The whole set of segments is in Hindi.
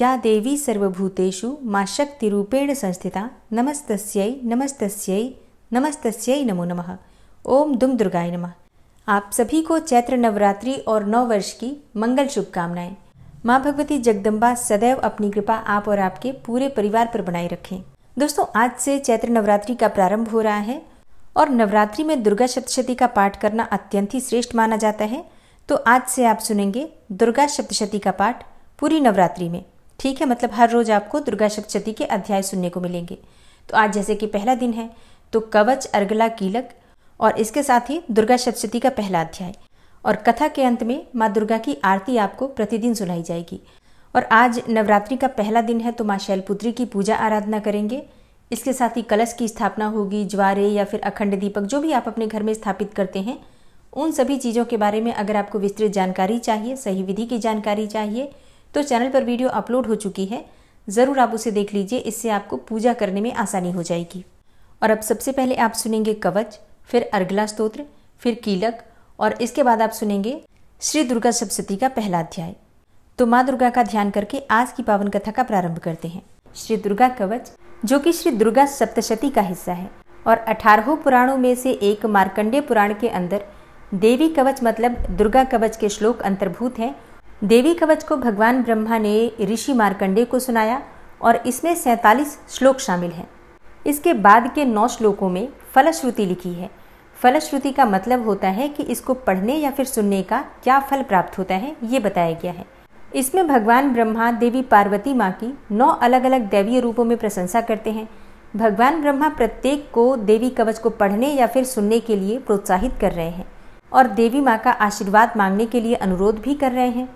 या देवी सर्वभूतेषु मा शक्तिरूपेण संस्थिता नमस्तस्यै नमस्तस्यै नमस्तस्यै नमो नमः ओम दुम दुर्गाय नमः आप सभी को चैत्र नवरात्रि और नौ वर्ष की मंगल शुभकामनाएं माँ भगवती जगदम्बा सदैव अपनी कृपा आप और आपके पूरे परिवार पर बनाए रखें दोस्तों आज से चैत्र नवरात्रि का प्रारंभ हो रहा है और नवरात्रि में दुर्गा सप्तशती का पाठ करना अत्यंत ही श्रेष्ठ माना जाता है तो आज से आप सुनेंगे दुर्गा सप्तशती का पाठ पूरी नवरात्रि में ठीक है मतलब हर रोज आपको दुर्गा सप्तशती के अध्याय सुनने को मिलेंगे तो आज जैसे कि पहला दिन है तो कवच अर्गला कीलक और इसके साथ ही दुर्गा सप्तती का पहला अध्याय और कथा के अंत में माँ दुर्गा की आरती आपको प्रतिदिन सुनाई जाएगी और आज नवरात्रि का पहला दिन है तो माँ शैलपुत्री की पूजा आराधना करेंगे इसके साथ ही कलश की स्थापना होगी ज्वारे या फिर अखंड दीपक जो भी आप अपने घर में स्थापित करते हैं उन सभी चीज़ों के बारे में अगर आपको विस्तृत जानकारी चाहिए सही विधि की जानकारी चाहिए तो चैनल पर वीडियो अपलोड हो चुकी है ज़रूर आप उसे देख लीजिए इससे आपको पूजा करने में आसानी हो जाएगी और अब सबसे पहले आप सुनेंगे कवच फिर अर्गला स्त्रोत्र फिर कीलक और इसके बाद आप सुनेंगे श्री दुर्गा सप्तती का पहला अध्याय तो माँ दुर्गा का ध्यान करके आज की पावन कथा का प्रारंभ करते हैं श्री दुर्गा कवच जो कि श्री दुर्गा सप्तशती का हिस्सा है और अठारहों पुराणों में से एक मार्कंडेय पुराण के अंदर देवी कवच मतलब दुर्गा कवच के श्लोक अंतर्भूत हैं देवी कवच को भगवान ब्रह्मा ने ऋषि मार्कंडे को सुनाया और इसमें सैंतालीस श्लोक शामिल हैं इसके बाद के नौ श्लोकों में फलश्रुति लिखी है फलश्रुति का मतलब होता है कि इसको पढ़ने या फिर सुनने का क्या फल प्राप्त होता है ये बताया गया है इसमें भगवान ब्रह्मा देवी पार्वती माँ की नौ अलग अलग दैवीय रूपों में प्रशंसा करते हैं भगवान ब्रह्मा प्रत्येक को देवी कवच को पढ़ने या फिर सुनने के लिए प्रोत्साहित कर रहे हैं और देवी माँ का आशीर्वाद मांगने के लिए अनुरोध भी कर रहे हैं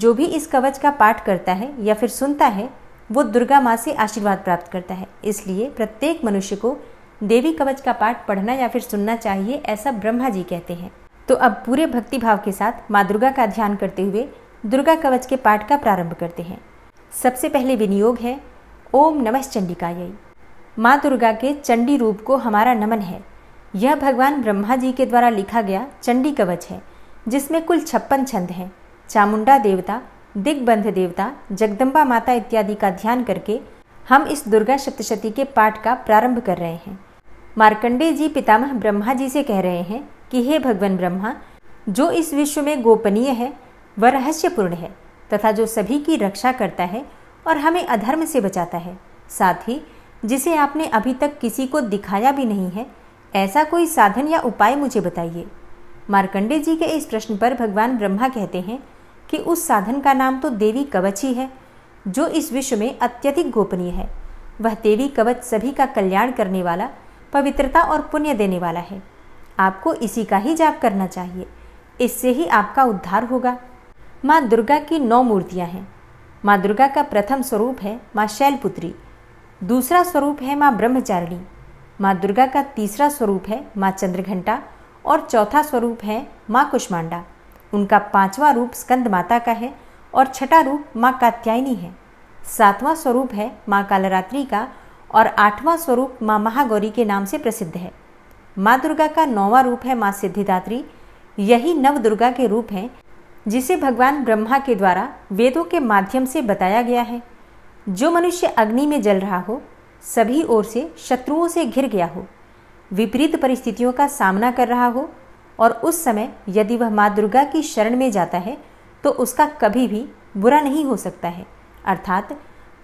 जो भी इस कवच का पाठ करता है या फिर सुनता है वो दुर्गा माँ से आशीर्वाद प्राप्त करता है इसलिए प्रत्येक मनुष्य को देवी कवच का पाठ पढ़ना या फिर सुनना चाहिए ऐसा ब्रह्मा जी कहते हैं तो अब पूरे भक्ति भाव के साथ माँ दुर्गा का ध्यान करते हुए दुर्गा कवच के पाठ का प्रारंभ करते हैं सबसे पहले विनियोग है ओम नमः यही माँ दुर्गा के चंडी रूप को हमारा नमन है यह भगवान ब्रह्मा जी के द्वारा लिखा गया चंडी कवच है जिसमें कुल छप्पन छंद हैं चामुंडा देवता दिग्बंध देवता जगदम्बा माता इत्यादि का ध्यान करके हम इस दुर्गा सप्तशती के पाठ का प्रारंभ कर रहे हैं मार्कंडे जी पितामह ब्रह्मा जी से कह रहे हैं कि हे भगवान ब्रह्मा जो इस विश्व में गोपनीय है वह रहस्यपूर्ण है तथा जो सभी की रक्षा करता है और हमें अधर्म से बचाता है साथ ही जिसे आपने अभी तक किसी को दिखाया भी नहीं है ऐसा कोई साधन या उपाय मुझे बताइए मार्कंडे जी के इस प्रश्न पर भगवान ब्रह्मा कहते हैं कि उस साधन का नाम तो देवी कवच ही है जो इस विश्व में अत्यधिक गोपनीय है वह देवी कवच सभी का कल्याण करने वाला पवित्रता और पुण्य देने वाला है आपको इसी का ही जाप करना चाहिए इससे ही आपका उद्धार होगा माँ दुर्गा की नौ मूर्तियाँ हैं माँ दुर्गा का प्रथम स्वरूप है माँ शैलपुत्री दूसरा स्वरूप है माँ ब्रह्मचारिणी माँ दुर्गा का तीसरा स्वरूप है माँ चंद्रघंटा और चौथा स्वरूप है माँ कुष्मांडा उनका पांचवा रूप स्कंद माता का है और छठा रूप माँ कात्यायनी है सातवां स्वरूप है माँ कालरात्रि का और आठवां स्वरूप माँ महागौरी के नाम से प्रसिद्ध है माँ दुर्गा का नौवां रूप है माँ सिद्धिदात्री यही नव दुर्गा के रूप हैं जिसे भगवान ब्रह्मा के द्वारा वेदों के माध्यम से बताया गया है जो मनुष्य अग्नि में जल रहा हो सभी ओर से शत्रुओं से घिर गया हो विपरीत परिस्थितियों का सामना कर रहा हो और उस समय यदि वह माँ दुर्गा की शरण में जाता है तो उसका कभी भी बुरा नहीं हो सकता है अर्थात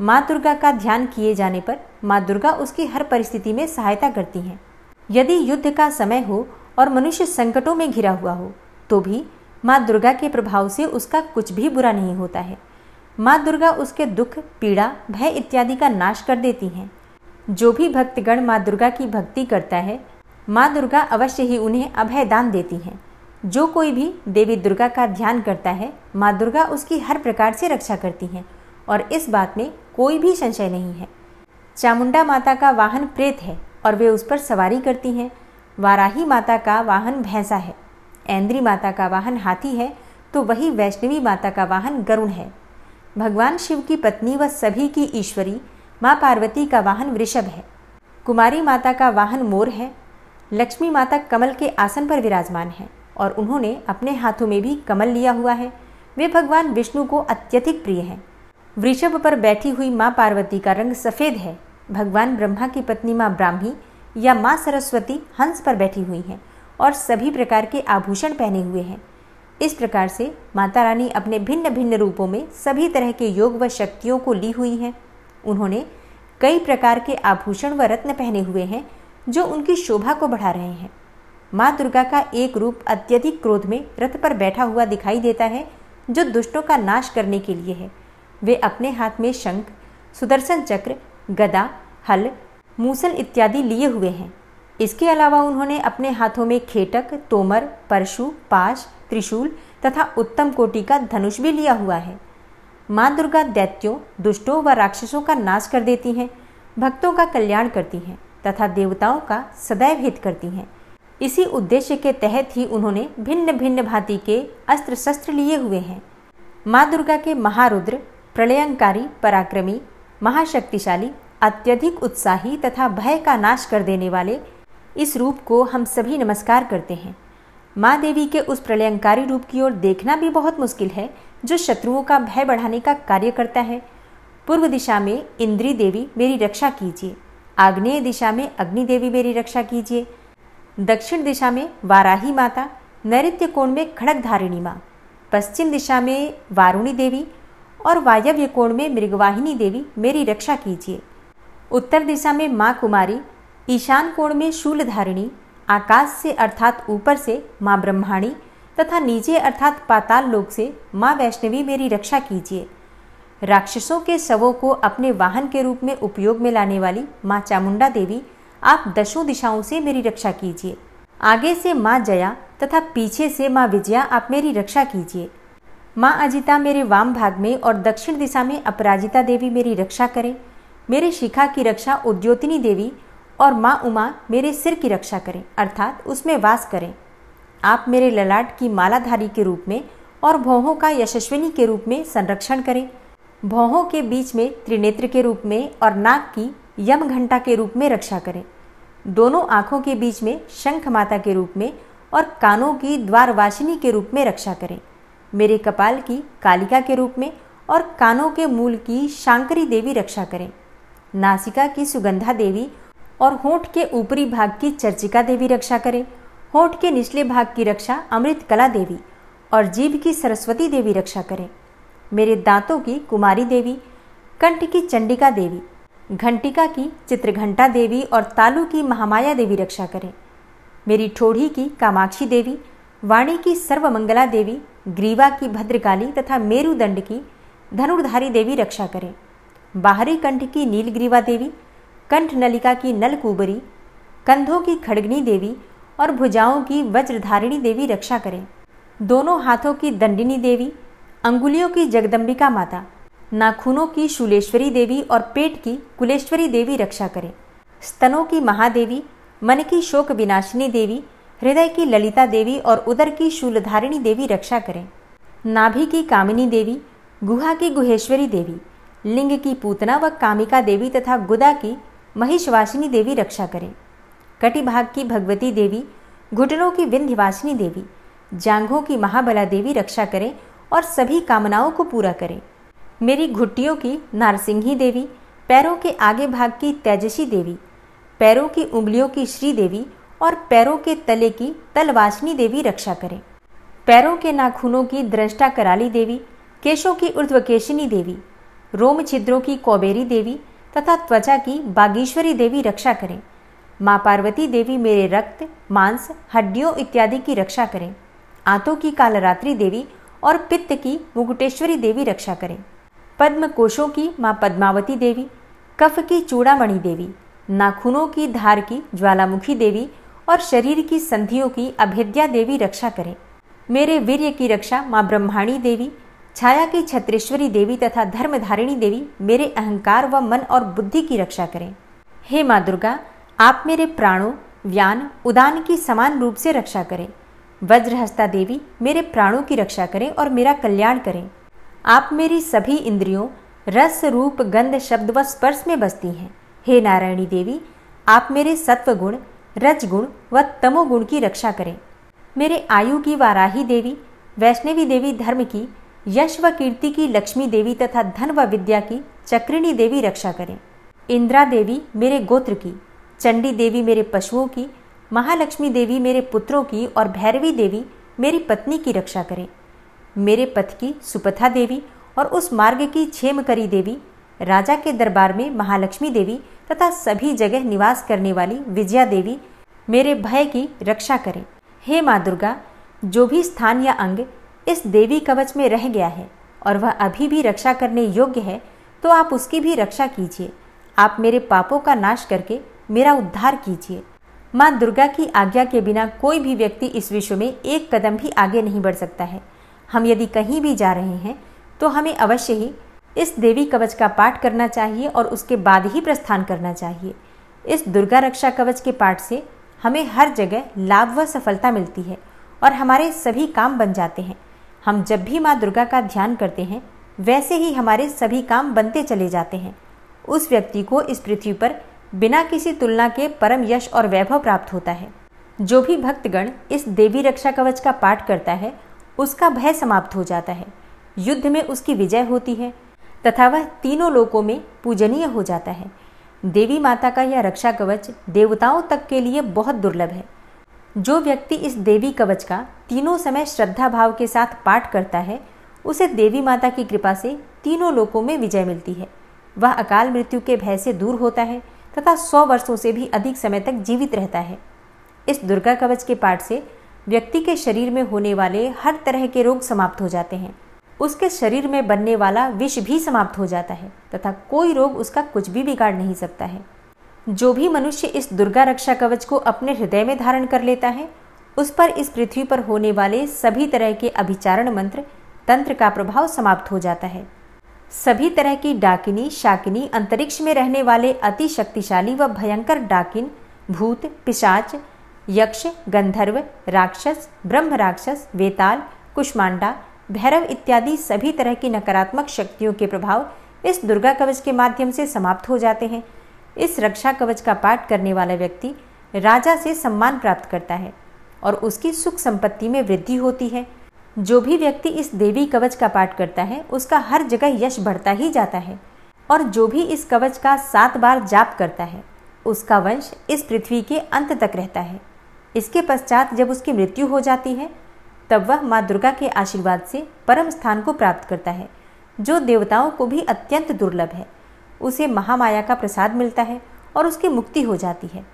माँ दुर्गा का ध्यान किए जाने पर माँ दुर्गा उसकी हर परिस्थिति में सहायता करती हैं यदि युद्ध का समय हो और मनुष्य संकटों में घिरा हुआ हो तो भी माँ दुर्गा के प्रभाव से उसका कुछ भी बुरा नहीं होता है माँ दुर्गा उसके दुख पीड़ा भय इत्यादि का नाश कर देती हैं जो भी भक्तगण माँ दुर्गा की भक्ति करता है माँ दुर्गा अवश्य ही उन्हें अभय दान देती हैं जो कोई भी देवी दुर्गा का ध्यान करता है माँ दुर्गा उसकी हर प्रकार से रक्षा करती हैं और इस बात में कोई भी संशय नहीं है चामुंडा माता का वाहन प्रेत है और वे उस पर सवारी करती हैं वाराही माता का वाहन भैंसा है ऐन्द्री माता का वाहन हाथी है तो वही वैष्णवी माता का वाहन गरुण है भगवान शिव की पत्नी व सभी की ईश्वरी माँ पार्वती का वाहन वृषभ है कुमारी माता का वाहन मोर है लक्ष्मी माता कमल के आसन पर विराजमान हैं और उन्होंने अपने हाथों में भी कमल लिया हुआ है वे भगवान विष्णु को अत्यधिक प्रिय हैं वृषभ पर बैठी हुई माँ पार्वती का रंग सफ़ेद है भगवान ब्रह्मा की पत्नी माँ ब्राह्मी या माँ सरस्वती हंस पर बैठी हुई हैं और सभी प्रकार के आभूषण पहने हुए हैं इस प्रकार से माता रानी अपने भिन्न भिन्न रूपों में सभी तरह के योग व शक्तियों को ली हुई हैं उन्होंने कई प्रकार के आभूषण व रत्न पहने हुए हैं जो उनकी शोभा को बढ़ा रहे हैं माँ दुर्गा का एक रूप अत्यधिक क्रोध में रथ पर बैठा हुआ दिखाई देता है जो दुष्टों का नाश करने के लिए है वे अपने हाथ में शंख सुदर्शन चक्र गदा हल मूसल इत्यादि लिए हुए हैं इसके अलावा उन्होंने अपने हाथों में खेटक तोमर परशु पाश त्रिशूल तथा उत्तम कोटि का धनुष भी लिया हुआ है माँ दुर्गा दैत्यों दुष्टों व राक्षसों का नाश कर देती हैं भक्तों का कल्याण करती हैं तथा देवताओं का सदैव हित करती हैं इसी उद्देश्य के तहत ही उन्होंने भिन्न भिन्न भांति के अस्त्र शस्त्र लिए हुए हैं माँ दुर्गा के महारुद्र प्रलयंकारी पराक्रमी महाशक्तिशाली अत्यधिक उत्साही तथा भय का नाश कर देने वाले इस रूप को हम सभी नमस्कार करते हैं माँ देवी के उस प्रलयंकारी रूप की ओर देखना भी बहुत मुश्किल है जो शत्रुओं का भय बढ़ाने का कार्य करता है पूर्व दिशा में इंद्री देवी मेरी रक्षा कीजिए आग्नेय दिशा में अग्नि देवी मेरी रक्षा कीजिए दक्षिण दिशा में वाराही माता नैत्य कोण में खड़क धारिणी माँ पश्चिम दिशा में वारुणी देवी और वायव्य कोण में मृगवाहिनी देवी मेरी रक्षा कीजिए उत्तर दिशा में माँ कुमारी ईशान कोण में शूलधारिणी आकाश से अर्थात ऊपर से माँ ब्रह्माणी तथा नीचे अर्थात पाताल लोक से माँ वैष्णवी मेरी रक्षा कीजिए राक्षसों के शवों को अपने वाहन के रूप में उपयोग में लाने वाली माँ चामुंडा देवी आप दशों दिशाओं से मेरी रक्षा कीजिए आगे से माँ जया तथा पीछे से माँ विजया आप मेरी रक्षा कीजिए माँ अजिता मेरे वाम भाग में और दक्षिण दिशा में अपराजिता देवी मेरी रक्षा करें मेरे शिखा की रक्षा उद्योतिनी देवी और माँ उमा मेरे सिर की रक्षा करें अर्थात उसमें वास करें आप मेरे ललाट की मालाधारी के रूप में और भौहों का यशस्विनी के रूप में संरक्षण करें भौहों के बीच में त्रिनेत्र के रूप में और नाक की यम घंटा के रूप में रक्षा करें दोनों आँखों के बीच में शंख माता के रूप में और कानों की द्वारवासिनी के रूप में रक्षा करें मेरे कपाल की कालिका के रूप में और कानों के मूल की शांकरी देवी रक्षा करें नासिका की सुगंधा देवी और होठ के ऊपरी भाग की चर्चिका देवी रक्षा करें होठ के निचले भाग की रक्षा अमृत कला देवी और जीभ की सरस्वती देवी रक्षा करें मेरे दांतों की कुमारी देवी कंठ की चंडिका देवी घंटिका की चित्रघंटा देवी और तालू की महामाया देवी रक्षा करें मेरी ठोढ़ी की कामाक्षी देवी वाणी की सर्वमंगला देवी ग्रीवा की भद्रकाली तथा मेरुदंड की धनुर्धारी देवी रक्षा करें बाहरी कंठ की नीलग्रीवा देवी कंठ नलिका की नलकुबरी कंधों की खड़गनी देवी और भुजाओं की वज्रधारिणी देवी रक्षा करें दोनों हाथों की दंडिनी देवी अंगुलियों की जगदम्बिका माता नाखूनों की शूलेश्वरी देवी और पेट की कुलेश्वरी देवी रक्षा करें स्तनों की महादेवी मन की शोक विनाशिनी देवी हृदय की ललिता देवी और उदर की शूलधारिणी देवी रक्षा करें नाभि की कामिनी देवी गुहा की गुहेश्वरी देवी लिंग की पूतना व कामिका देवी तथा गुदा की महिषवासिनी देवी रक्षा करें कटिभाग की भगवती देवी घुटनों की विंध्यवासिनी देवी जांघों की महाबला देवी रक्षा करें और सभी कामनाओं को पूरा करें मेरी घुट्टियों की नारसिंही देवी पैरों के आगे भाग की तेजसी देवी पैरों की उंगलियों की श्री देवी और पैरों के तले की तलवासिनी देवी रक्षा करें पैरों के नाखूनों की दृष्टा कराली देवी केशों की उर्ध्वकेशिनी देवी रोम छिद्रों की कोबेरी देवी तथा त्वचा की बागेश्वरी देवी रक्षा करें माँ पार्वती देवी मेरे रक्त मांस हड्डियों इत्यादि की रक्षा करें आंतों की कालरात्रि देवी और पित्त की मुकुटेश्वरी देवी रक्षा करें पद्म कोशों की माँ पद्मावती देवी कफ की चूड़ामणि देवी नाखूनों की धार की ज्वालामुखी देवी और शरीर की संधियों की अभेद्या देवी रक्षा करें मेरे वीर्य की रक्षा माँ ब्रह्माणी देवी छाया की छत्रेश्वरी देवी तथा धर्मधारिणी देवी मेरे अहंकार व मन और बुद्धि की रक्षा करें हे माँ दुर्गा आप मेरे प्राणों व्यान उदान की समान रूप से रक्षा करें वज्रहस्ता देवी मेरे प्राणों की रक्षा करें और मेरा कल्याण करें आप मेरी सभी इंद्रियों रस रूप गंध शब्द व स्पर्श में बसती हैं हे नारायणी देवी आप मेरे सत्व गुण रज गुण व तमोगुण की रक्षा करें मेरे आयु की वाराही देवी वैष्णवी देवी धर्म की यश व कीर्ति की लक्ष्मी देवी तथा धन व विद्या की चक्रिणी देवी रक्षा करें इंद्रा देवी मेरे गोत्र की चंडी देवी मेरे पशुओं की महालक्ष्मी देवी मेरे पुत्रों की और भैरवी देवी मेरी पत्नी की रक्षा करें मेरे पथ की सुपथा देवी और उस मार्ग की छेमकरी देवी राजा के दरबार में महालक्ष्मी देवी तथा सभी जगह निवास करने वाली विजया देवी मेरे भय की रक्षा करें हे माँ दुर्गा जो भी स्थान या अंग इस देवी कवच में रह गया है और वह अभी भी रक्षा करने योग्य है तो आप उसकी भी रक्षा कीजिए आप मेरे पापों का नाश करके मेरा उद्धार कीजिए माँ दुर्गा की आज्ञा के बिना कोई भी व्यक्ति इस विश्व में एक कदम भी आगे नहीं बढ़ सकता है हम यदि कहीं भी जा रहे हैं तो हमें अवश्य ही इस देवी कवच का पाठ करना चाहिए और उसके बाद ही प्रस्थान करना चाहिए इस दुर्गा रक्षा कवच के पाठ से हमें हर जगह लाभ व सफलता मिलती है और हमारे सभी काम बन जाते हैं हम जब भी माँ दुर्गा का ध्यान करते हैं वैसे ही हमारे सभी काम बनते चले जाते हैं उस व्यक्ति को इस पृथ्वी पर बिना किसी तुलना के परम यश और वैभव प्राप्त होता है जो भी भक्तगण इस देवी रक्षा कवच का पाठ करता है उसका भय समाप्त हो जाता है युद्ध में उसकी विजय होती है तथा वह तीनों लोकों में पूजनीय हो जाता है देवी माता का यह रक्षा कवच देवताओं तक के लिए बहुत दुर्लभ है जो व्यक्ति इस देवी कवच का तीनों समय श्रद्धा भाव के साथ पाठ करता है उसे देवी माता की कृपा से तीनों लोकों में विजय मिलती है वह अकाल मृत्यु के भय से दूर होता है तथा सौ वर्षों से भी अधिक समय तक जीवित रहता है इस दुर्गा कवच के पाठ से व्यक्ति के शरीर में होने वाले हर तरह के रोग समाप्त हो जाते हैं उसके शरीर में बनने वाला विष भी समाप्त हो जाता है तथा कोई रोग उसका कुछ भी बिगाड़ नहीं सकता है जो भी मनुष्य इस दुर्गा रक्षा कवच को अपने हृदय में धारण कर लेता है उस पर इस पृथ्वी पर होने वाले सभी तरह के अभिचारण मंत्र तंत्र का प्रभाव समाप्त हो जाता है सभी तरह की डाकिनी शाकिनी अंतरिक्ष में रहने वाले अति शक्तिशाली व भयंकर डाकिन भूत पिशाच यक्ष गंधर्व राक्षस ब्रह्म राक्षस वेताल कुष्मांडा भैरव इत्यादि सभी तरह की नकारात्मक शक्तियों के प्रभाव इस दुर्गा कवच के माध्यम से समाप्त हो जाते हैं इस रक्षा कवच का पाठ करने वाला व्यक्ति राजा से सम्मान प्राप्त करता है और उसकी सुख संपत्ति में वृद्धि होती है जो भी व्यक्ति इस देवी कवच का पाठ करता है उसका हर जगह यश बढ़ता ही जाता है और जो भी इस कवच का सात बार जाप करता है उसका वंश इस पृथ्वी के अंत तक रहता है इसके पश्चात जब उसकी मृत्यु हो जाती है तब वह माँ दुर्गा के आशीर्वाद से परम स्थान को प्राप्त करता है जो देवताओं को भी अत्यंत दुर्लभ है उसे महामाया का प्रसाद मिलता है और उसकी मुक्ति हो जाती है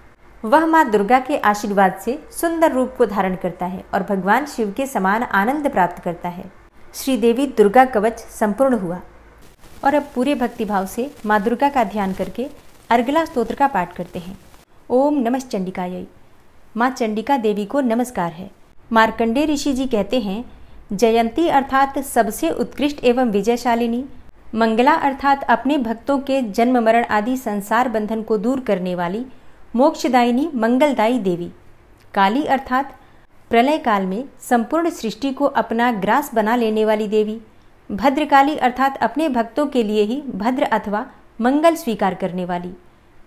वह माँ दुर्गा के आशीर्वाद से सुंदर रूप को धारण करता है और भगवान शिव के समान आनंद प्राप्त करता है श्री देवी दुर्गा कवच संपूर्ण हुआ और अब पूरे भक्तिभाव से माँ दुर्गा का ध्यान करके अर्गला स्तोत्र का पाठ करते हैं ओम नमः चंडिकायै माँ चंडिका देवी को नमस्कार है मार्कंडे ऋषि जी कहते हैं जयंती अर्थात सबसे उत्कृष्ट एवं विजयशालिनी मंगला अर्थात अपने भक्तों के जन्म मरण आदि संसार बंधन को दूर करने वाली मोक्षदायिनी मंगलदायी देवी काली अर्थात प्रलय काल में संपूर्ण सृष्टि को अपना ग्रास बना लेने वाली देवी भद्रकाली अर्थात अपने भक्तों के लिए ही भद्र अथवा मंगल स्वीकार करने वाली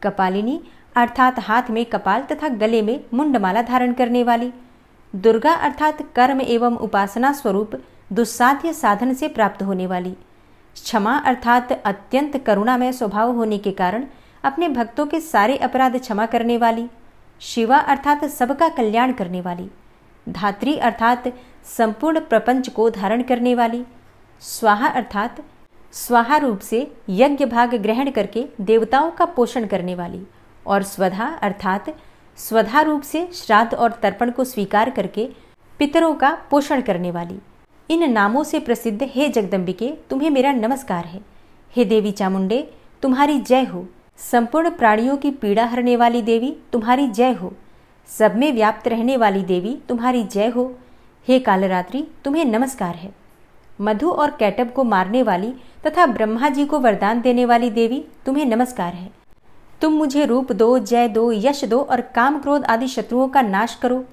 कपालिनी अर्थात हाथ में कपाल तथा गले में मुंडमाला धारण करने वाली दुर्गा अर्थात कर्म एवं उपासना स्वरूप दुस्साध्य साधन से प्राप्त होने वाली क्षमा अर्थात अत्यंत करुणामय स्वभाव होने के कारण अपने भक्तों के सारे अपराध क्षमा करने वाली शिवा अर्थात सबका कल्याण करने वाली धात्री अर्थात संपूर्ण प्रपंच को धारण करने वाली स्वाहा अर्थात स्वाहा रूप से यज्ञ भाग ग्रहण करके देवताओं का पोषण करने वाली और स्वधा अर्थात स्वधा रूप से श्राद्ध और तर्पण को स्वीकार करके पितरों का पोषण करने वाली इन नामों से प्रसिद्ध हे जगदम्बिके तुम्हें मेरा नमस्कार है हे देवी चामुंडे तुम्हारी जय हो संपूर्ण प्राणियों की पीड़ा हरने वाली देवी तुम्हारी जय हो सब में व्याप्त रहने वाली देवी तुम्हारी जय हो हे कालरात्रि तुम्हें नमस्कार है मधु और कैटब को मारने वाली तथा ब्रह्मा जी को वरदान देने वाली देवी तुम्हें नमस्कार है तुम मुझे रूप दो जय दो यश दो और काम क्रोध आदि शत्रुओं का नाश करो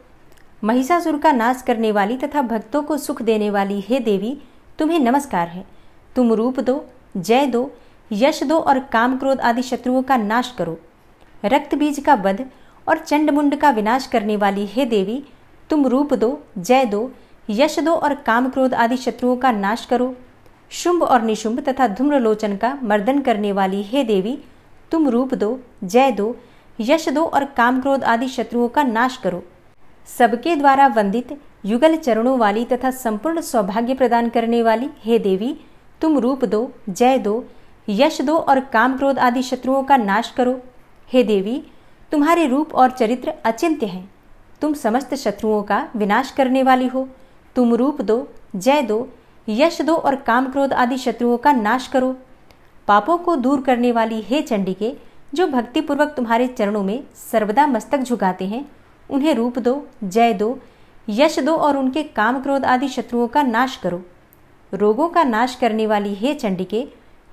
महिषासुर का नाश करने वाली तथा भक्तों को सुख देने वाली हे देवी तुम्हें नमस्कार है तुम रूप दो जय दो यश दो और काम क्रोध आदि शत्रुओं का नाश करो रक्त बीज का वध और चंडमुंड का विनाश करने वाली हे देवी तुम रूप दो जय दो यश दो और काम क्रोध आदि शत्रुओं का नाश करो शुंभ और निशुंभ तथा धूम्रलोचन का मर्दन करने वाली हे देवी तुम रूप दो जय दो यश दो और काम क्रोध आदि शत्रुओं का नाश करो सबके द्वारा वंदित युगल चरणों वाली तथा संपूर्ण सौभाग्य प्रदान करने वाली हे देवी तुम रूप दो जय दो यश दो और काम क्रोध आदि शत्रुओं का नाश करो हे देवी तुम्हारे रूप और चरित्र अचिंत्य हैं तुम समस्त शत्रुओं का विनाश करने वाली हो तुम रूप दो जय दो यश दो और काम क्रोध आदि शत्रुओं का नाश करो पापों को दूर करने वाली हे चंडिके जो भक्तिपूर्वक तुम्हारे चरणों में सर्वदा मस्तक झुकाते हैं उन्हें रूप दो जय दो यश दो और उनके काम क्रोध आदि शत्रुओं का नाश करो रोगों का नाश करने वाली हे चंडिके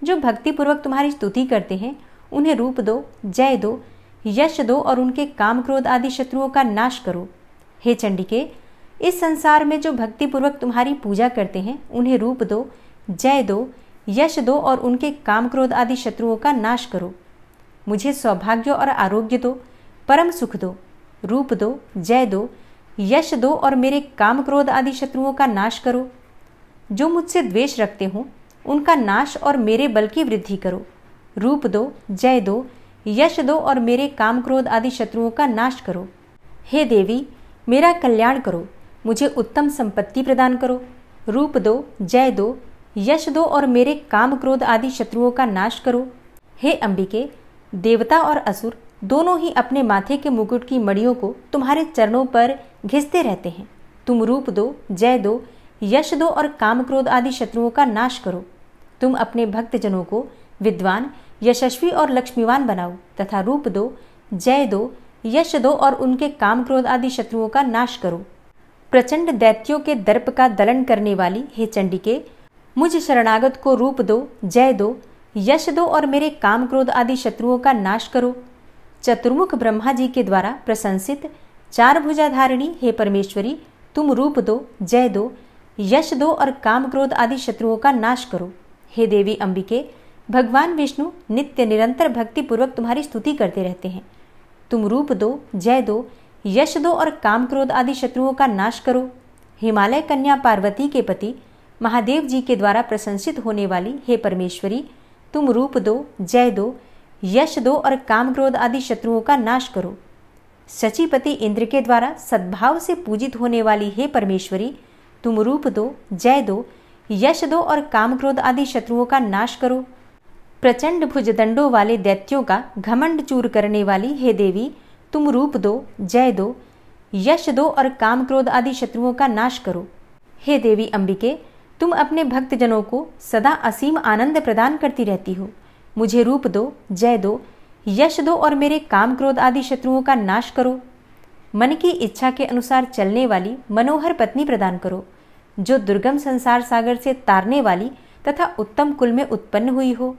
जो भक्तिपूर्वक तुम्हारी स्तुति करते हैं उन्हें रूप दो जय दो यश दो और उनके काम क्रोध आदि शत्रुओं का नाश करो हे चंडिके इस संसार में जो भक्तिपूर्वक तुम्हारी पूजा करते हैं उन्हें रूप दो जय दो यश दो और उनके काम क्रोध आदि शत्रुओं का नाश करो मुझे सौभाग्य और आरोग्य दो परम सुख दो रूप दो जय दो यश दो और मेरे काम क्रोध आदि शत्रुओं का नाश करो जो मुझसे द्वेष रखते हों उनका नाश और मेरे बल की वृद्धि करो रूप दो जय दो यश दो और मेरे काम क्रोध आदि शत्रुओं का नाश करो हे देवी मेरा कल्याण करो मुझे उत्तम संपत्ति प्रदान करो रूप दो जय दो यश दो और मेरे काम क्रोध आदि शत्रुओं का नाश करो हे अंबिके देवता और असुर दोनों ही अपने माथे के मुकुट की मड़ियों को तुम्हारे चरणों पर घिसते रहते हैं तुम रूप दो जय दो यश दो और काम क्रोध आदि शत्रुओं का नाश करो तुम अपने भक्तजनों को विद्वान यशस्वी और लक्ष्मीवान बनाओ तथा रूप दो जय दो यश दो और उनके काम क्रोध आदि शत्रुओं का नाश करो प्रचंड दैत्यों के दर्प का दलन करने वाली हे चंडिके मुझ शरणागत को रूप दो जय दो यश दो और मेरे काम क्रोध आदि शत्रुओं का नाश करो चतुर्मुख ब्रह्मा जी के द्वारा प्रशंसित चार भुजाधारिणी हे परमेश्वरी तुम रूप दो जय दो यश दो और काम क्रोध आदि शत्रुओं का नाश करो हे देवी अंबिके भगवान विष्णु नित्य निरंतर भक्तिपूर्वक तुम्हारी स्तुति करते रहते हैं तुम रूप दो जय दो यश दो और काम क्रोध आदि शत्रुओं का नाश करो हिमालय कन्या पार्वती के पति महादेव जी के द्वारा प्रशंसित होने वाली हे परमेश्वरी तुम रूप दो जय दो यश दो और काम क्रोध आदि शत्रुओं का नाश करो सचिपति इंद्र के द्वारा सद्भाव से पूजित होने वाली हे परमेश्वरी तुम रूप दो जय दो यश दो और काम क्रोध आदि शत्रुओं का नाश करो प्रचंड भुजदंडों वाले दैत्यों का घमंड चूर करने वाली हे देवी तुम रूप दो जय दो यश दो और काम क्रोध आदि शत्रुओं का नाश करो हे देवी अंबिके तुम अपने भक्तजनों को सदा असीम आनंद प्रदान करती रहती हो मुझे रूप दो जय दो यश दो और मेरे काम क्रोध आदि शत्रुओं का नाश करो मन की इच्छा के अनुसार चलने वाली मनोहर पत्नी प्रदान करो जो दुर्गम संसार सागर से तारने वाली तथा उत्तम कुल में उत्पन्न हुई हो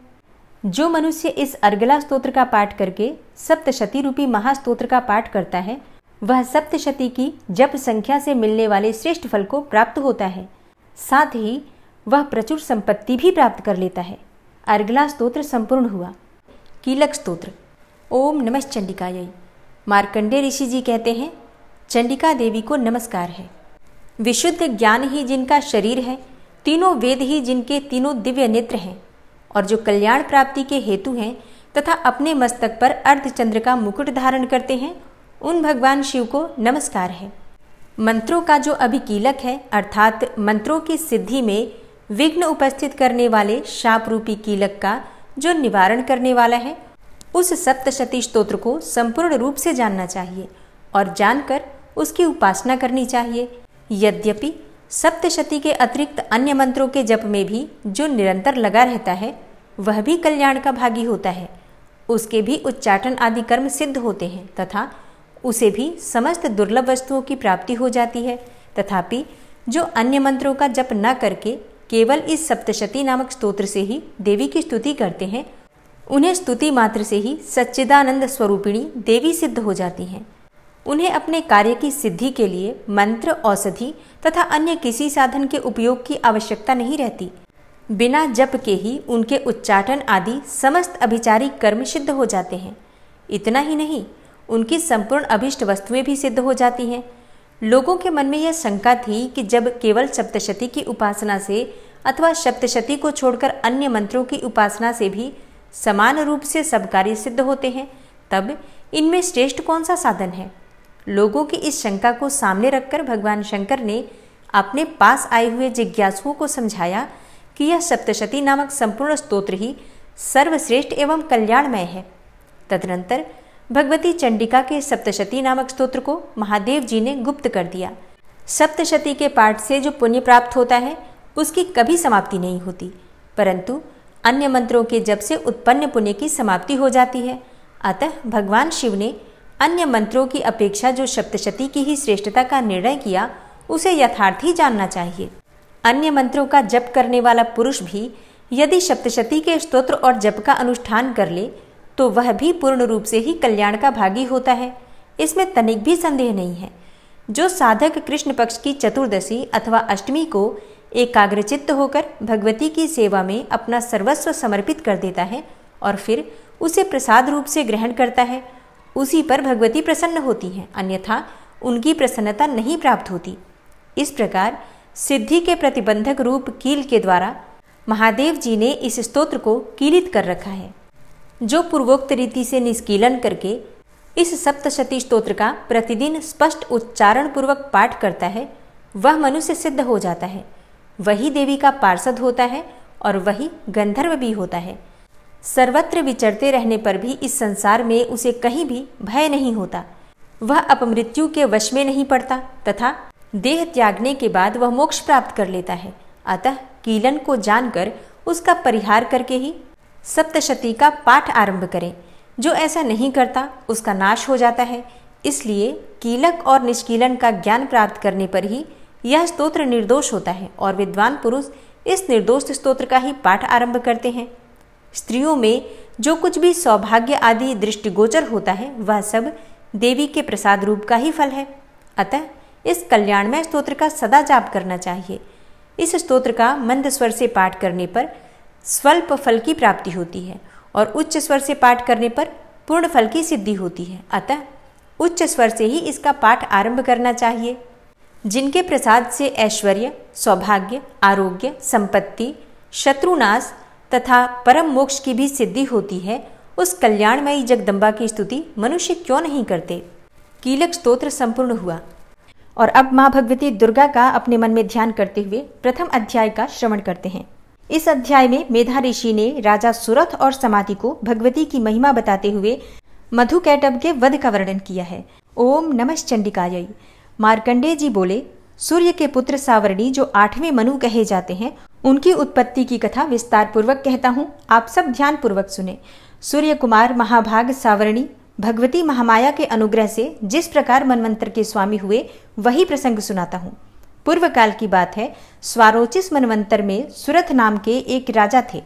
जो मनुष्य इस अर्गला स्तोत्र का पाठ करके सप्तशती रूपी महास्तोत्र का पाठ करता है वह सप्तशती की जप संख्या से मिलने वाले श्रेष्ठ फल को प्राप्त होता है साथ ही वह प्रचुर संपत्ति भी प्राप्त कर लेता है अर्गला स्तोत्र संपूर्ण हुआ कीलक स्तोत्र ओम नमः चंडिकायै मार्कंडे ऋषि जी कहते हैं चंडिका देवी को नमस्कार है विशुद्ध ज्ञान ही जिनका शरीर है तीनों वेद ही जिनके तीनों दिव्य नेत्र हैं और जो कल्याण प्राप्ति के हेतु हैं तथा अपने मस्तक पर अर्धचंद्र का मुकुट धारण करते हैं उन भगवान शिव को नमस्कार है मंत्रों का जो अभिकीलक है अर्थात मंत्रों की सिद्धि में विघ्न उपस्थित करने वाले शाप रूपी कीलक का जो निवारण करने वाला है उस सप्तशती स्त्रोत्र को संपूर्ण रूप से जानना चाहिए और जानकर उसकी उपासना करनी चाहिए यद्यपि सप्तशती के अतिरिक्त अन्य मंत्रों के जप में भी जो निरंतर लगा रहता है वह भी कल्याण का भागी होता है उसके भी उच्चाटन आदि कर्म सिद्ध होते हैं तथा उसे भी समस्त दुर्लभ वस्तुओं की प्राप्ति हो जाती है तथापि जो अन्य मंत्रों का जप न करके केवल इस सप्तशती नामक स्तोत्र से ही देवी की स्तुति करते हैं उन्हें स्तुति मात्र से ही सच्चिदानंद स्वरूपिणी देवी सिद्ध हो जाती हैं उन्हें अपने कार्य की सिद्धि के लिए मंत्र औषधि तथा अन्य किसी साधन के उपयोग की आवश्यकता नहीं रहती बिना जप के ही उनके उच्चाटन आदि समस्त अभिचारी कर्म सिद्ध हो जाते हैं इतना ही नहीं उनकी संपूर्ण अभिष्ट वस्तुएं भी सिद्ध हो जाती हैं लोगों के मन में यह शंका थी कि जब केवल सप्तशती की उपासना से अथवा सप्तशती को छोड़कर अन्य मंत्रों की उपासना से भी समान रूप से सब कार्य सिद्ध होते हैं तब इनमें श्रेष्ठ कौन सा साधन है लोगों की इस शंका को सामने रखकर भगवान शंकर ने अपने पास आए हुए जिज्ञासुओं को समझाया कि यह सप्तशती नामक संपूर्ण स्तोत्र ही सर्वश्रेष्ठ एवं कल्याणमय है तदनंतर भगवती चंडिका के सप्तशती नामक स्तोत्र को महादेव जी ने गुप्त कर दिया सप्तशती के पाठ से जो पुण्य प्राप्त होता है उसकी कभी समाप्ति नहीं होती परंतु अन्य मंत्रों के जब से उत्पन्न पुण्य की समाप्ति हो जाती है अतः भगवान शिव ने अन्य मंत्रों की अपेक्षा जो सप्तशती की ही श्रेष्ठता का निर्णय किया उसे यथार्थ ही जानना चाहिए अन्य मंत्रों का जप करने वाला पुरुष भी यदि सप्तशती के स्तोत्र और जप का अनुष्ठान कर ले तो वह भी पूर्ण रूप से ही कल्याण का भागी होता है इसमें तनिक भी संदेह नहीं है जो साधक कृष्ण पक्ष की चतुर्दशी अथवा अष्टमी को एकाग्रचित्त होकर भगवती की सेवा में अपना सर्वस्व समर्पित कर देता है और फिर उसे प्रसाद रूप से ग्रहण करता है उसी पर भगवती प्रसन्न होती हैं अन्यथा उनकी प्रसन्नता नहीं प्राप्त होती इस प्रकार सिद्धि के प्रतिबंधक रूप कील के द्वारा महादेव जी ने इस स्तोत्र को कीलित कर रखा है जो पूर्वोक्त रीति से निष्कीलन करके इस सप्तशती स्तोत्र का प्रतिदिन स्पष्ट उच्चारण पूर्वक पाठ करता है वह मनुष्य सिद्ध हो जाता है वही देवी का पार्षद होता है और वही गंधर्व भी होता है सर्वत्र विचरते रहने पर भी इस संसार में उसे कहीं भी भय नहीं होता वह अपमृत्यु के वश में नहीं पड़ता तथा देह त्यागने के बाद वह मोक्ष प्राप्त कर लेता है अतः कीलन को जानकर उसका परिहार करके ही सप्तशती का पाठ आरंभ करें जो ऐसा नहीं करता उसका नाश हो जाता है इसलिए कीलक और निष्कीलन का ज्ञान प्राप्त करने पर ही यह स्तोत्र निर्दोष होता है और विद्वान पुरुष इस निर्दोष स्तोत्र का ही पाठ आरंभ करते हैं स्त्रियों में जो कुछ भी सौभाग्य आदि दृष्टिगोचर होता है वह सब देवी के प्रसाद रूप का ही फल है अतः इस कल्याणमय स्तोत्र का सदा जाप करना चाहिए इस स्तोत्र का मंद स्वर से पाठ करने पर स्वल्प फल की प्राप्ति होती है और उच्च स्वर से पाठ करने पर पूर्ण फल की सिद्धि होती है अतः उच्च स्वर से ही इसका पाठ आरंभ करना चाहिए जिनके प्रसाद से ऐश्वर्य सौभाग्य आरोग्य संपत्ति शत्रुनाश तथा परम मोक्ष की भी सिद्धि होती है उस कल्याणमयी जगदम्बा की स्तुति मनुष्य क्यों नहीं करते कीलक स्तोत्र संपूर्ण हुआ और अब माँ भगवती दुर्गा का अपने मन में ध्यान करते हुए प्रथम अध्याय का श्रवण करते हैं इस अध्याय में मेधा ऋषि ने राजा सुरथ और समाधि को भगवती की महिमा बताते हुए मधु कैटब के वध का वर्णन किया है ओम नमश्चंडिकाय मार्कंडे जी बोले सूर्य के पुत्र सावरणी जो आठवें मनु कहे जाते हैं उनकी उत्पत्ति की कथा विस्तार पूर्वक कहता हूँ आप सब ध्यान पूर्वक सुने सूर्य कुमार महाभाग सावरणी भगवती महामाया के अनुग्रह से जिस प्रकार मनमंत्र के स्वामी हुए वही प्रसंग सुनाता हूँ पूर्व काल की बात है स्वारोचिस मनवंतर में सुरथ नाम के एक राजा थे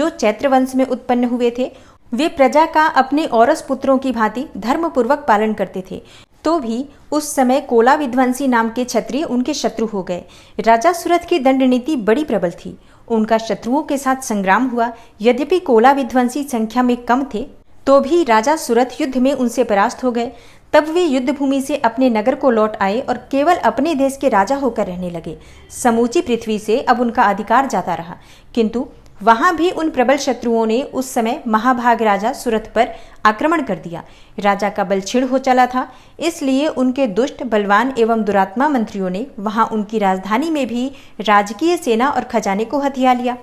जो चैत्र वंश में उत्पन्न हुए थे वे प्रजा का अपने औरस पुत्रों की भांति धर्म पूर्वक पालन करते थे तो भी उस समय कोला विध्वंसी नाम के क्षत्रिय उनके शत्रु हो गए राजा सूरत की दंड नीति बड़ी प्रबल थी उनका शत्रुओं के साथ संग्राम हुआ यद्यपि कोला विध्वंसी संख्या में कम थे तो भी राजा सूरत युद्ध में उनसे परास्त हो गए तब वे युद्ध भूमि से अपने नगर को लौट आए और केवल अपने देश के राजा होकर रहने लगे समूची पृथ्वी से अब उनका अधिकार जाता रहा किंतु वहां भी उन प्रबल शत्रुओं ने उस समय महाभाग राजा सुरथ पर आक्रमण कर दिया राजा का बल छिड़ हो चला था इसलिए उनके दुष्ट बलवान एवं दुरात्मा मंत्रियों ने वहां उनकी राजधानी में भी राजकीय सेना और खजाने को हथिया लिया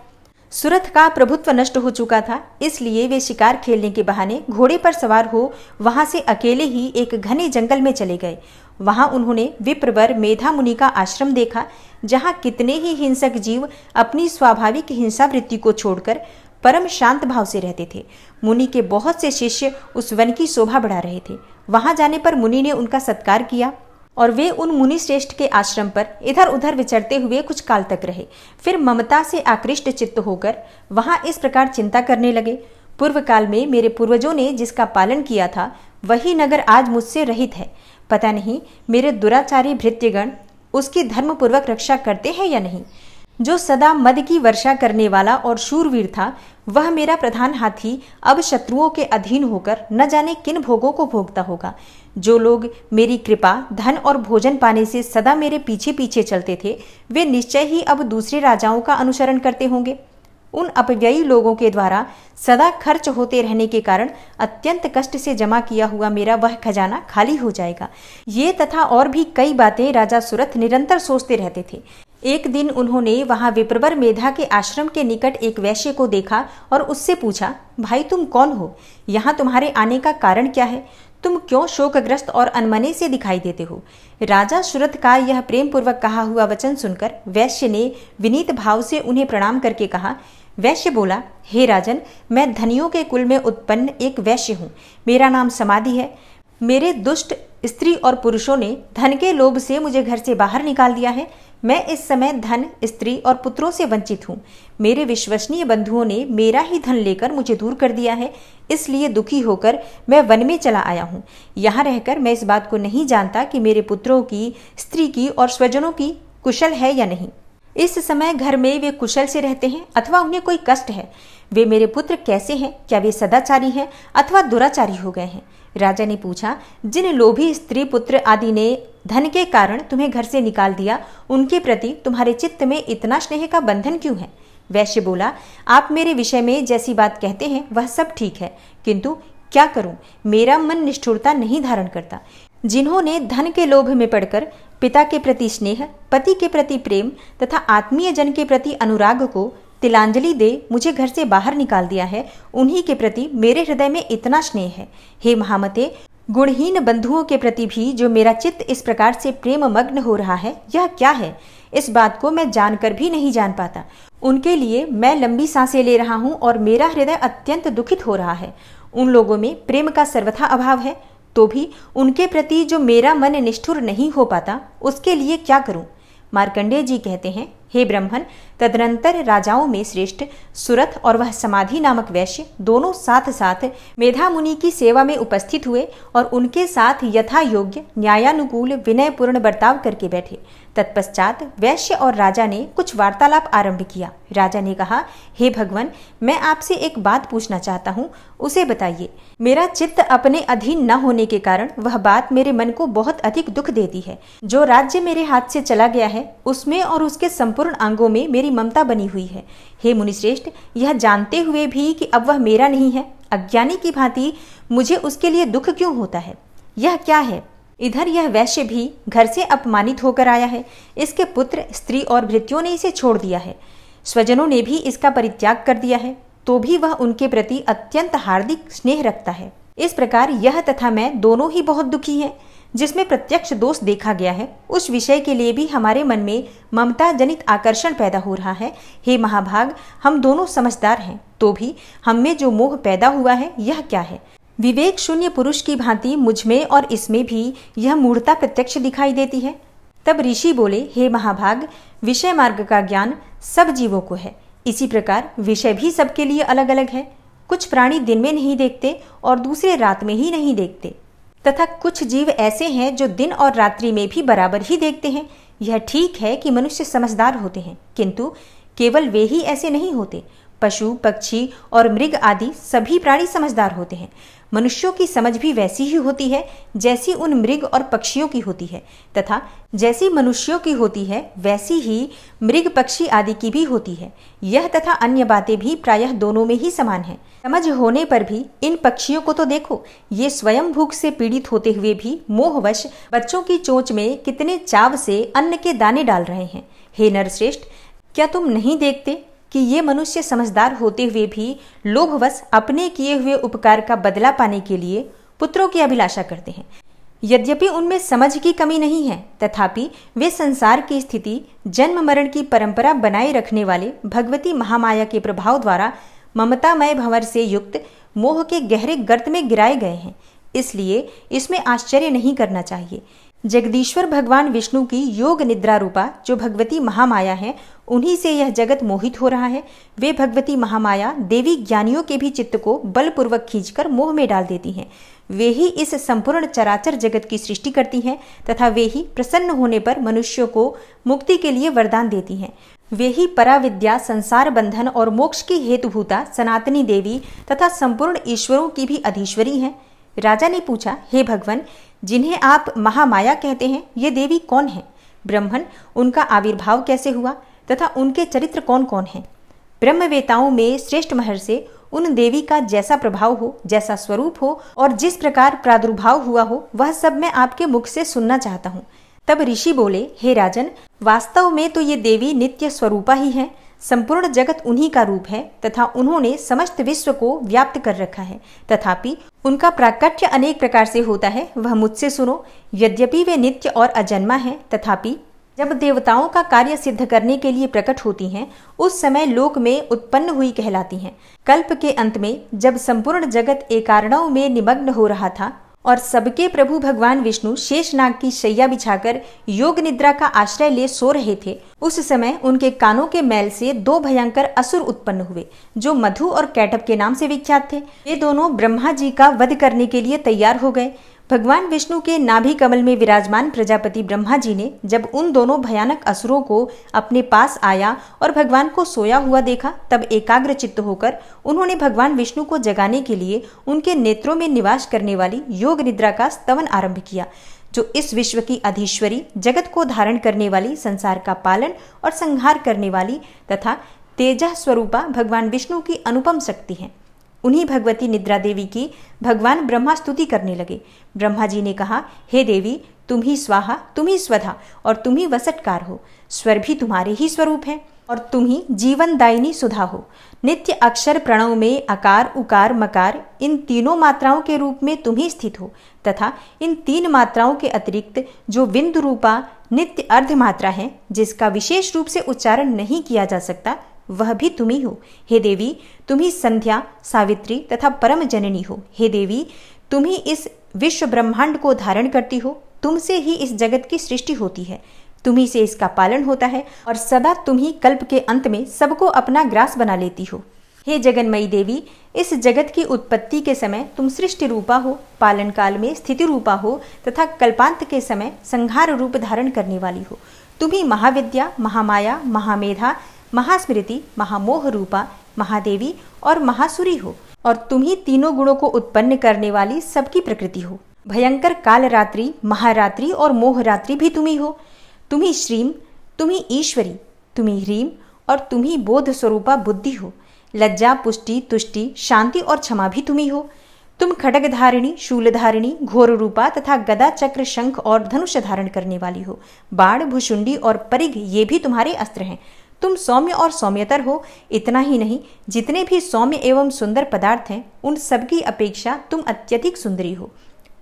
सुरथ का प्रभुत्व नष्ट हो चुका था इसलिए वे शिकार खेलने के बहाने घोड़े पर सवार हो वहां से अकेले ही एक घने जंगल में चले गए वहां उन्होंने विप्रवर मेधा मुनि का आश्रम देखा जहां कितने ही हिंसक जीव अपनी स्वाभाविक हिंसा वृत्ति को छोड़कर परम शांत भाव से रहते थे मुनि के बहुत से शिष्य उस वन की शोभा बढ़ा रहे थे वहां जाने पर मुनि ने उनका सत्कार किया और वे उन मुनि श्रेष्ठ के आश्रम पर इधर उधर विचरते हुए कुछ काल तक रहे फिर ममता से आकृष्ट चित्त होकर वहां इस प्रकार चिंता करने लगे पूर्व काल में मेरे पूर्वजों ने जिसका पालन किया था वही नगर आज मुझसे रहित है पता नहीं मेरे दुराचारी भृत्यगण उसकी धर्मपूर्वक रक्षा करते हैं या नहीं जो सदा मद की वर्षा करने वाला और शूरवीर था वह मेरा प्रधान हाथी अब शत्रुओं के अधीन होकर न जाने किन भोगों को भोगता होगा जो लोग मेरी कृपा धन और भोजन पाने से सदा मेरे पीछे पीछे चलते थे वे निश्चय ही अब दूसरे राजाओं का अनुसरण करते होंगे उन अपव्ययी लोगों के द्वारा सदा खर्च होते रहने के कारण अत्यंत कष्ट से जमा किया हुआ मेरा वह खजाना खाली हो जाएगा ये तथा और भी कई बातें राजा सुरथ निरंतर सोचते रहते थे एक दिन उन्होंने वहां विप्रवर मेधा के आश्रम के निकट एक वैश्य को देखा और उससे पूछा भाई तुम कौन हो यहाँ तुम्हारे आने का कारण क्या है तुम क्यों शोकग्रस्त और अनमने से दिखाई देते हो राजा सुरथ का यह प्रेम पूर्वक कहा हुआ वचन सुनकर वैश्य ने विनीत भाव से उन्हें प्रणाम करके कहा वैश्य बोला हे राजन मैं धनियों के कुल में उत्पन्न एक वैश्य हूँ मेरा नाम समाधि है मेरे दुष्ट स्त्री और पुरुषों ने धन के लोभ से मुझे घर से बाहर निकाल दिया है मैं इस समय धन स्त्री और पुत्रों से वंचित हूँ मेरे विश्वसनीय बंधुओं ने मेरा ही धन लेकर मुझे दूर कर दिया है इसलिए दुखी होकर मैं वन में चला आया हूँ यहाँ रहकर मैं इस बात को नहीं जानता कि मेरे पुत्रों की स्त्री की और स्वजनों की कुशल है या नहीं इस समय घर में वे कुशल से रहते हैं अथवा उन्हें कोई कष्ट है वे मेरे पुत्र कैसे हैं क्या वे सदाचारी हैं अथवा दुराचारी हो गए हैं राजा ने पूछा जिन लोभी स्त्री पुत्र आदि ने धन के कारण तुम्हें घर से निकाल दिया उनके प्रति तुम्हारे चित्त में इतना स्नेह का बंधन क्यों है वैश्य बोला आप मेरे विषय में जैसी बात कहते हैं वह सब ठीक है किंतु क्या करूं मेरा मन निष्ठुरता नहीं धारण करता जिन्होंने धन के लोभ में पड़कर पिता के प्रति स्नेह पति के प्रति प्रेम तथा आत्मीय जन के प्रति अनुराग को तिलांजलि दे मुझे घर से बाहर निकाल दिया है उन्हीं के प्रति मेरे हृदय में इतना स्नेह है हे महामते गुणहीन बंधुओं के प्रति भी जो मेरा चित्त इस प्रकार से प्रेम मग्न हो रहा है यह क्या है इस बात को मैं जानकर भी नहीं जान पाता उनके लिए मैं लंबी सांसें ले रहा हूँ और मेरा हृदय अत्यंत दुखित हो रहा है उन लोगों में प्रेम का सर्वथा अभाव है तो भी उनके प्रति जो मेरा मन निष्ठुर नहीं हो पाता उसके लिए क्या करूं मार्कंडेय जी कहते हैं हे ब्रह्मन तदनंतर राजाओं में श्रेष्ठ सुरथ और वह समाधि नामक वैश्य दोनों साथ साथ मेधा मुनि की सेवा में उपस्थित हुए और उनके साथ यथा योग्य न्यायानुकूल विनयपूर्ण बर्ताव करके बैठे तत्पश्चात वैश्य और राजा ने कुछ वार्तालाप आरंभ किया राजा ने कहा हे भगवान मैं आपसे एक बात पूछना चाहता हूँ उसे बताइए मेरा चित्त अपने अधीन न होने के कारण वह बात मेरे मन को बहुत अधिक दुख देती है जो राज्य मेरे हाथ से चला गया है उसमें और उसके संपूर्ण संपूर्ण अंगों में मेरी ममता बनी हुई है हे मुनिश्रेष्ठ यह जानते हुए भी कि अब वह मेरा नहीं है अज्ञानी की भांति मुझे उसके लिए दुख क्यों होता है यह क्या है इधर यह वैश्य भी घर से अपमानित होकर आया है इसके पुत्र स्त्री और भृत्यों ने इसे छोड़ दिया है स्वजनों ने भी इसका परित्याग कर दिया है तो भी वह उनके प्रति अत्यंत हार्दिक स्नेह रखता है इस प्रकार यह तथा मैं दोनों ही बहुत दुखी हैं जिसमें प्रत्यक्ष दोष देखा गया है उस विषय के लिए भी हमारे मन में ममता जनित आकर्षण पैदा हो रहा है हे महाभाग हम दोनों समझदार हैं तो भी हम में जो मोह पैदा हुआ है यह क्या है विवेक शून्य पुरुष की भांति मुझमें और इसमें भी यह मूर्ता प्रत्यक्ष दिखाई देती है तब ऋषि बोले हे महाभाग विषय मार्ग का ज्ञान सब जीवों को है इसी प्रकार विषय भी सबके लिए अलग अलग है कुछ प्राणी दिन में नहीं देखते और दूसरे रात में ही नहीं देखते तथा कुछ जीव ऐसे हैं जो दिन और रात्रि में भी बराबर ही देखते हैं यह ठीक है कि मनुष्य समझदार होते हैं किंतु केवल वे ही ऐसे नहीं होते पशु पक्षी और मृग आदि सभी प्राणी समझदार होते हैं मनुष्यों की समझ भी वैसी ही होती है जैसी उन मृग और पक्षियों की होती है तथा जैसी मनुष्यों की होती है वैसी ही मृग पक्षी आदि की भी होती है यह तथा अन्य बातें भी प्रायः दोनों में ही समान है समझ होने पर भी इन पक्षियों को तो देखो ये स्वयं भूख से पीड़ित होते हुए भी मोहवश बच्चों की चोंच में कितने चाव से अन्न के दाने डाल रहे हैं हे नरश्रेष्ठ क्या तुम नहीं देखते कि ये मनुष्य समझदार होते हुए भी लोभवश अपने किए हुए उपकार का बदला पाने के लिए पुत्रों की अभिलाषा करते हैं यद्यपि उनमें समझ की कमी नहीं है तथापि वे संसार की स्थिति जन्म मरण की परंपरा बनाए रखने वाले भगवती महामाया के प्रभाव द्वारा ममतामय भंवर से युक्त मोह के गहरे गर्त में गिराए गए हैं इसलिए इसमें आश्चर्य नहीं करना चाहिए जगदीश्वर भगवान विष्णु की योग निद्रा रूपा जो भगवती महामाया है उन्हीं से यह जगत मोहित हो रहा है वे भगवती महामाया देवी ज्ञानियों के भी चित्त को बलपूर्वक खींचकर मोह में डाल देती हैं वे ही इस संपूर्ण चराचर जगत की सृष्टि करती हैं तथा वे ही प्रसन्न होने पर मनुष्यों को मुक्ति के लिए वरदान देती हैं वे ही पराविद्या संसार बंधन और मोक्ष की हेतुभूता सनातनी देवी तथा संपूर्ण ईश्वरों की भी अधीश्वरी हैं राजा ने पूछा हे भगवान जिन्हें आप महामाया कहते हैं ये देवी कौन है ब्रह्मन उनका आविर्भाव कैसे हुआ तथा उनके चरित्र कौन कौन हैं ब्रह्मवेताओं में श्रेष्ठ महर्षि उन देवी का जैसा प्रभाव हो जैसा स्वरूप हो और जिस प्रकार प्रादुर्भाव हुआ हो वह सब मैं आपके मुख से सुनना चाहता हूँ तब ऋषि बोले हे राजन वास्तव में तो ये देवी नित्य स्वरूपा ही है संपूर्ण जगत उन्हीं का रूप है तथा उन्होंने समस्त विश्व को व्याप्त कर रखा है तथापि उनका प्राकट्य अनेक प्रकार से होता है वह मुझसे सुनो यद्यपि वे नित्य और अजन्मा है तथापि जब देवताओं का कार्य सिद्ध करने के लिए प्रकट होती हैं उस समय लोक में उत्पन्न हुई कहलाती हैं कल्प के अंत में जब संपूर्ण जगत एकारणों में निमग्न हो रहा था और सबके प्रभु भगवान विष्णु शेषनाग की शैया बिछाकर योग निद्रा का आश्रय ले सो रहे थे उस समय उनके कानों के मैल से दो भयंकर असुर उत्पन्न हुए जो मधु और कैटअप के नाम से विख्यात थे ये दोनों ब्रह्मा जी का वध करने के लिए तैयार हो गए भगवान विष्णु के नाभि कमल में विराजमान प्रजापति ब्रह्मा जी ने जब उन दोनों भयानक असुरों को अपने पास आया और भगवान को सोया हुआ देखा तब एकाग्र चित्त होकर उन्होंने भगवान विष्णु को जगाने के लिए उनके नेत्रों में निवास करने वाली योग निद्रा का स्तवन आरंभ किया जो इस विश्व की अधीश्वरी जगत को धारण करने वाली संसार का पालन और संहार करने वाली तथा तेजह स्वरूपा भगवान विष्णु की अनुपम शक्ति है उन्हीं भगवती निद्रा देवी की भगवान ब्रह्मा स्तुति करने लगे ब्रह्मा जी ने कहा हे देवी तुम ही स्वाहा तुम ही स्वधा और तुम ही वसटकार हो स्वर भी तुम्हारे ही स्वरूप है और तुम ही जीवनदायिनी सुधा हो नित्य अक्षर प्रणव में आकार उकार मकार इन तीनों मात्राओं के रूप में तुम ही स्थित हो तथा इन तीन मात्राओं के अतिरिक्त जो बिंदु रूपा नित्य अर्ध मात्रा है जिसका विशेष रूप से उच्चारण नहीं किया जा सकता वह भी तुम ही हो हे देवी तुम ही संध्या सावित्री तथा परम जननी हो हे देवी तुम ही इस विश्व ब्रह्मांड को धारण करती हो तुमसे ही इस जगत की सृष्टि होती है तुम्ही से इसका पालन होता है और सदा तुम ही कल्प के अंत में सबको अपना ग्रास बना लेती हो हे जगन्मयी देवी इस जगत की उत्पत्ति के समय तुम सृष्टि रूपा हो पालन काल में स्थिति रूपा हो तथा कल्पांत के समय संहार रूप धारण करने वाली हो तुम ही महाविद्या महामाया महामेधा महास्मृति महामोह रूपा महादेवी और महासुरी हो और तुम ही तीनों गुणों को उत्पन्न करने वाली सबकी प्रकृति हो भयंकर कालरात्रि महारात्रि और मोहरात्रि भी तुम्ही हो तुम्ही श्रीम तुम्ही ईश्वरी तुम्ही ह्रीम और तुम्ही बोध स्वरूपा बुद्धि हो लज्जा पुष्टि तुष्टि शांति और क्षमा भी तुम्ही हो तुम खडग धारिणी शूलधारिणी घोर रूपा तथा गदा चक्र शंख और धनुष धारण करने वाली हो बाण भुषुंडी और परिघ ये भी तुम्हारे अस्त्र हैं तुम सौम्य और सौम्यतर हो इतना ही नहीं जितने भी सौम्य एवं सुंदर पदार्थ हैं उन सबकी अपेक्षा तुम अत्यधिक सुंदरी हो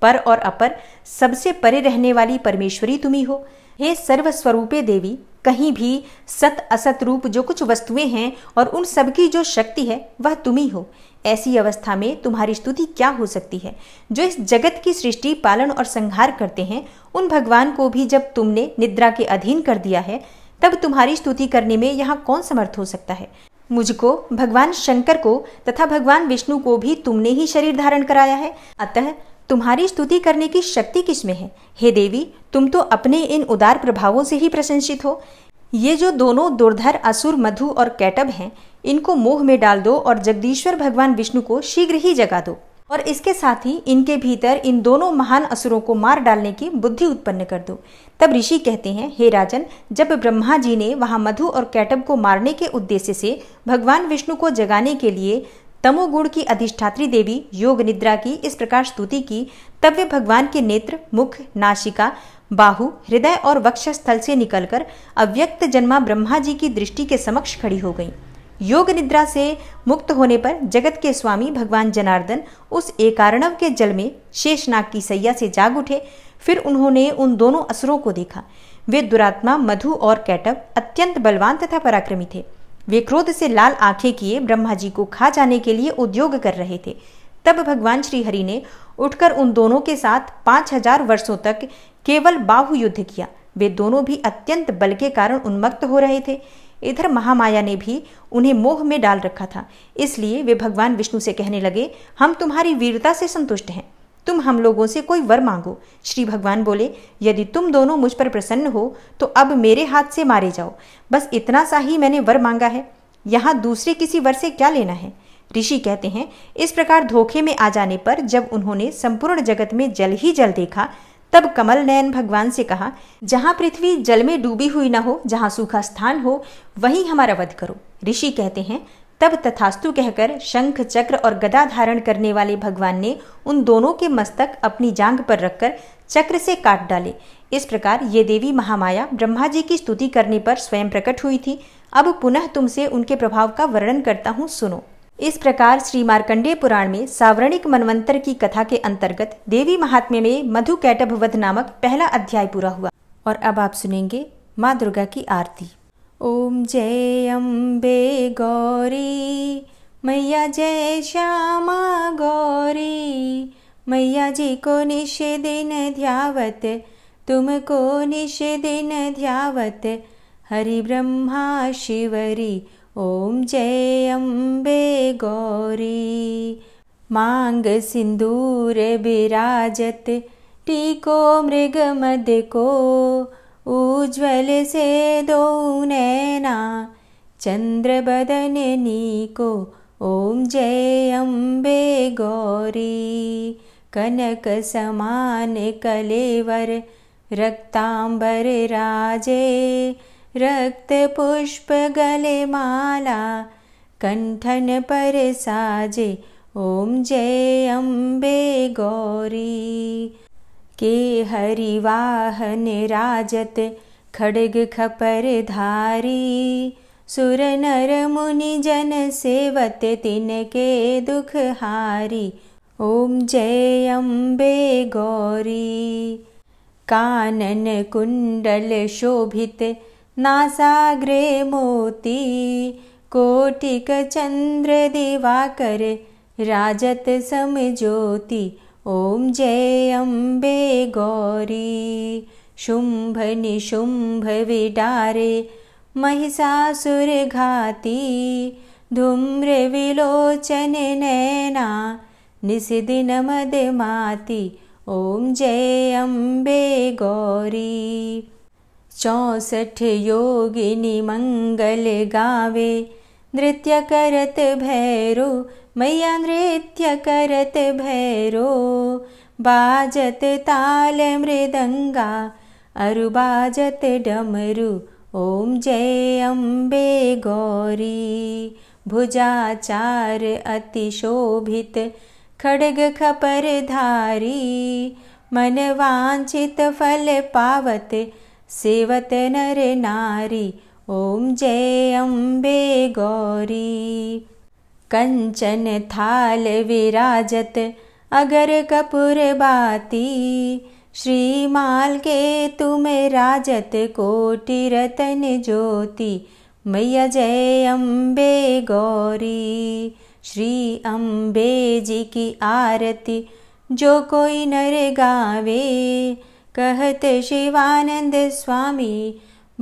पर और अपर सबसे परे रहने वाली परमेश्वरी तुम्ही हो हे सर्वस्वरूपे देवी कहीं भी सत असत रूप जो कुछ वस्तुएं हैं और उन सबकी जो शक्ति है वह तुम्ही हो ऐसी अवस्था में तुम्हारी स्तुति क्या हो सकती है जो इस जगत की सृष्टि पालन और संहार करते हैं उन भगवान को भी जब तुमने निद्रा के अधीन कर दिया है तब तुम्हारी स्तुति करने में यहाँ कौन समर्थ हो सकता है मुझको भगवान शंकर को तथा भगवान विष्णु को भी तुमने ही शरीर धारण कराया है अतः तुम्हारी स्तुति करने की शक्ति किसमें है हे देवी तुम तो अपने इन उदार प्रभावों से ही प्रशंसित हो ये जो दोनों दुर्धर असुर मधु और कैटब हैं इनको मोह में डाल दो और जगदीश्वर भगवान विष्णु को शीघ्र ही जगा दो और इसके साथ ही इनके भीतर इन दोनों महान असुरों को मार डालने की बुद्धि उत्पन्न कर दो तब ऋषि कहते हैं हे राजन जब ब्रह्मा जी ने वहां मधु और कैटब को मारने के उद्देश्य से भगवान विष्णु को जगाने के लिए तमोगुण की अधिष्ठात्री देवी योग निद्रा की इस प्रकार स्तुति की तब वे भगवान के नेत्र मुख नाशिका बाहु हृदय और वक्षस्थल से निकलकर अव्यक्त जन्मा ब्रह्मा जी की दृष्टि के समक्ष खड़ी हो गईं योग निद्रा से मुक्त होने पर जगत के स्वामी भगवान जनार्दन उस एकारणव के जल में शेषनाग की सैया से जाग उठे फिर उन्होंने उन दोनों असुरों को देखा वे दुरात्मा मधु और कैटव अत्यंत बलवान तथा पराक्रमी थे वे क्रोध से लाल आंखें किए ब्रह्मा जी को खा जाने के लिए उद्योग कर रहे थे तब भगवान श्री हरि ने उठकर उन दोनों के साथ पांच हजार वर्षों तक केवल बाहु युद्ध किया वे दोनों भी अत्यंत बल के कारण उन्मक्त हो रहे थे इधर महामाया ने भी उन्हें मोह में डाल रखा था इसलिए वे भगवान विष्णु से कहने लगे हम तुम्हारी वीरता से संतुष्ट हैं तुम हम लोगों से कोई वर मांगो श्री भगवान बोले यदि तुम दोनों मुझ पर प्रसन्न हो तो अब मेरे हाथ से मारे जाओ बस इतना सा ही मैंने वर मांगा है यहाँ दूसरे किसी वर से क्या लेना है ऋषि कहते हैं इस प्रकार धोखे में आ जाने पर जब उन्होंने संपूर्ण जगत में जल ही जल देखा तब कमल नयन भगवान से कहा जहाँ पृथ्वी जल में डूबी हुई न हो जहाँ सूखा स्थान हो वहीं हमारा वध करो ऋषि कहते हैं तब तथास्तु कहकर शंख चक्र और गदा धारण करने वाले भगवान ने उन दोनों के मस्तक अपनी जांग पर रखकर चक्र से काट डाले इस प्रकार ये देवी महामाया ब्रह्मा जी की स्तुति करने पर स्वयं प्रकट हुई थी अब पुनः तुमसे उनके प्रभाव का वर्णन करता हूँ सुनो इस प्रकार श्री मार्कंडेय पुराण में सावरणिक मनवंतर की कथा के अंतर्गत देवी महात्म्य में मधु कैटभ वध नामक पहला अध्याय पूरा हुआ और अब आप सुनेंगे माँ दुर्गा की आरती ओम जय अम्बे गौरी मैया जय श्यामा गौरी मैया जी को निश दिन ध्यावत तुमको निश दिन ध्यावत हरि ब्रह्मा शिवरी ॐ गौरी मांग माङ्गूर विराजत टीको से दो नैना नीको ॐ गौरी कनक समान कलेवर रक्ताम्बर राजे रक्त पुष्प गले माला कण्ठन पर साजे जय अम्बे गौरी, के हरिवाहन राजत खपर धारी सुर नर मुनि जन सेवत तिनके के ओम ॐ जय गौरी, कानन कुण्डल शोभित नासाग्रे मोती कोटिकचन्द्रदिवाकर राजतसमज्योति ॐ जयं बेगौरी शुम्भनिशुम्भविडारे महिषासुरघाति धूम्रविलोचन नैना ओम ॐ अम्बे गौरी चौसठ योगिनी नृत्य करत भैरो मैया मय्या करत भैरो बाजत ताल अरु बाजत डमरु ॐ जय अम्बे गौरी भुजाचार अतिशोभित खड्ग खपर धारी मनवांचित फल पावत। सेवते नर नारी ॐ जय अम्बे गौरी कंचन थाल विराजत अगर कपूर बाती श्रीमाल के तुम राजत कोटि रतन ज्योति मैया जय अम्बे गौरी श्री अम्बे जी की आरती जो कोई नर गावे कहत शिवानन्द स्वामी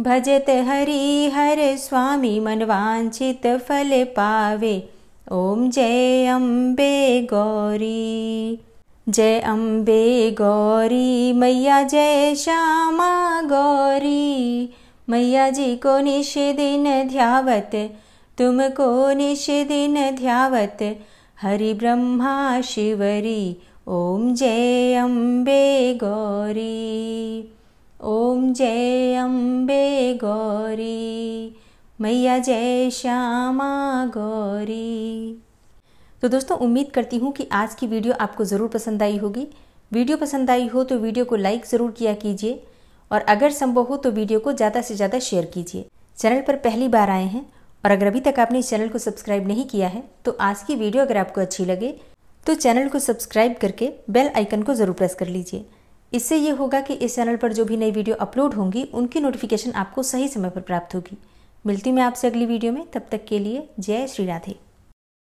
भजत हरि हर स्वामी मनवांचित फल पावे ओम जय अम्बे गौरी जय अम्बे गौरी मैया जय श्यामा गौरी मैया जी को निश दिन ध्यावत तुमको दिन ध्यावत हरि ब्रह्मा शिवरी ओम जय अम्बे गौरी ओम जय अम्बे गौरी मैया जय श्यामा गौरी तो दोस्तों उम्मीद करती हूँ कि आज की वीडियो आपको ज़रूर पसंद आई होगी वीडियो पसंद आई हो तो वीडियो को लाइक ज़रूर किया कीजिए और अगर संभव हो तो वीडियो को ज़्यादा से ज़्यादा शेयर कीजिए चैनल पर पहली बार आए हैं और अगर अभी तक आपने इस चैनल को सब्सक्राइब नहीं किया है तो आज की वीडियो अगर आपको अच्छी लगे तो चैनल को सब्सक्राइब करके बेल आइकन को ज़रूर प्रेस कर लीजिए इससे ये होगा कि इस चैनल पर जो भी नई वीडियो अपलोड होंगी उनकी नोटिफिकेशन आपको सही समय पर प्राप्त होगी मिलती मैं आपसे अगली वीडियो में तब तक के लिए जय श्री राधे